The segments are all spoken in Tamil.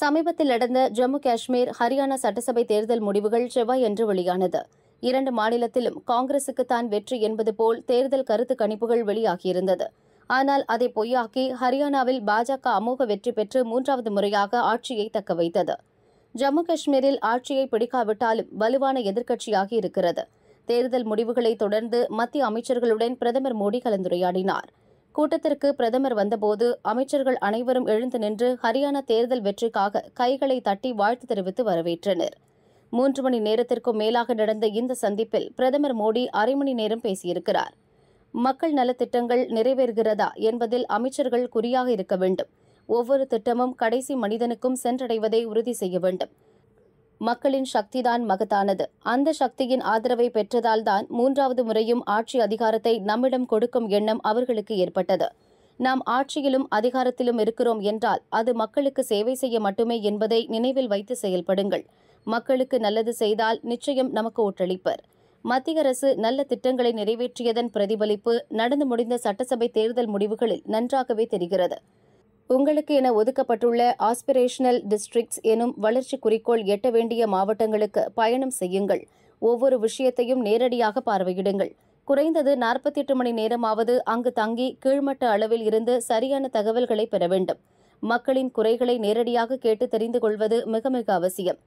சமீபத்தில் நடந்த ஜம்மு காஷ்மீர் ஹரியானா சட்டசபை தேர்தல் முடிவுகள் செவ்வாயன்று வெளியானது இரண்டு மாநிலத்திலும் காங்கிரசுக்கு தான் வெற்றி என்பது போல் தேர்தல் கருத்து கணிப்புகள் வெளியாகியிருந்தது ஆனால் அதை பொய்யாக்கி ஹரியானாவில் பாஜக அமோக வெற்றி பெற்று மூன்றாவது முறையாக ஆட்சியை தக்கவைத்தது ஜம்மு காஷ்மீரில் ஆட்சியை பிடிக்காவிட்டாலும் வலுவான எதிர்க்கட்சியாக இருக்கிறது தேர்தல் முடிவுகளை தொடர்ந்து மத்திய அமைச்சர்களுடன் பிரதமர் மோடி கலந்துரையாடினாா் கூட்டத்திற்கு பிரதமர் வந்தபோது அமைச்சர்கள் அனைவரும் எழுந்து நின்று ஹரியானா தேர்தல் வெற்றிக்காக கைகளை தட்டி வாழ்த்து தெரிவித்து வரவேற்றனர் மூன்று மணி நேரத்திற்கும் மேலாக நடந்த இந்த சந்திப்பில் பிரதமர் மோடி அரை மணி நேரம் பேசியிருக்கிறார் மக்கள் நலத்திட்டங்கள் நிறைவேறுகிறதா என்பதில் அமைச்சர்கள் குறியாக இருக்க வேண்டும் ஒவ்வொரு திட்டமும் கடைசி மனிதனுக்கும் சென்றடைவதை உறுதி செய்ய வேண்டும் மக்களின் சக்திதான் மகத்தானது அந்த சக்தியின் ஆதரவை பெற்றதால்தான் மூன்றாவது முறையும் ஆட்சி அதிகாரத்தை நம்மிடம் கொடுக்கும் எண்ணம் அவர்களுக்கு ஏற்பட்டது நாம் ஆட்சியிலும் அதிகாரத்திலும் இருக்கிறோம் என்றால் அது மக்களுக்கு சேவை செய்ய மட்டுமே என்பதை நினைவில் வைத்து செயல்படுங்கள் மக்களுக்கு நல்லது செய்தால் நிச்சயம் நமக்கு ஒற்றளிப்பர் மத்திய அரசு நல்ல திட்டங்களை நிறைவேற்றியதன் பிரதிபலிப்பு நடந்து முடிந்த சட்டசபை தேர்தல் முடிவுகளில் நன்றாகவே தெரிகிறது உங்களுக்கு என ஒதுக்கப்பட்டுள்ள ஆஸ்பிரேஷனல் டிஸ்ட்ரிக்ட்ஸ் எனும் வளர்ச்சி குறிக்கோள் எட்ட வேண்டிய மாவட்டங்களுக்கு பயணம் செய்யுங்கள் ஒவ்வொரு விஷயத்தையும் நேரடியாக பார்வையிடுங்கள் குறைந்தது நாற்பத்தெட்டு மணி நேரமாவது அங்கு தங்கி கீழ்மட்ட அளவில் இருந்து சரியான தகவல்களை பெற வேண்டும் மக்களின் குறைகளை நேரடியாக கேட்டு தெரிந்து கொள்வது மிக மிக அவசியம்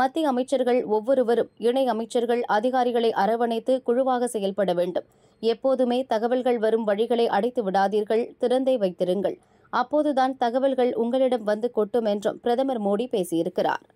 மத்திய அமைச்சர்கள் ஒவ்வொருவரும் இணை அமைச்சர்கள் அதிகாரிகளை அரவணைத்து குழுவாக செயல்பட வேண்டும் எப்போதுமே தகவல்கள் வரும் வழிகளை அடைத்து விடாதீர்கள் திறந்தே வைத்திருங்கள் அப்போதுதான் தகவல்கள் உங்களிடம் வந்து கொட்டும் என்றும் பிரதமர் மோடி பேசியிருக்கிறார்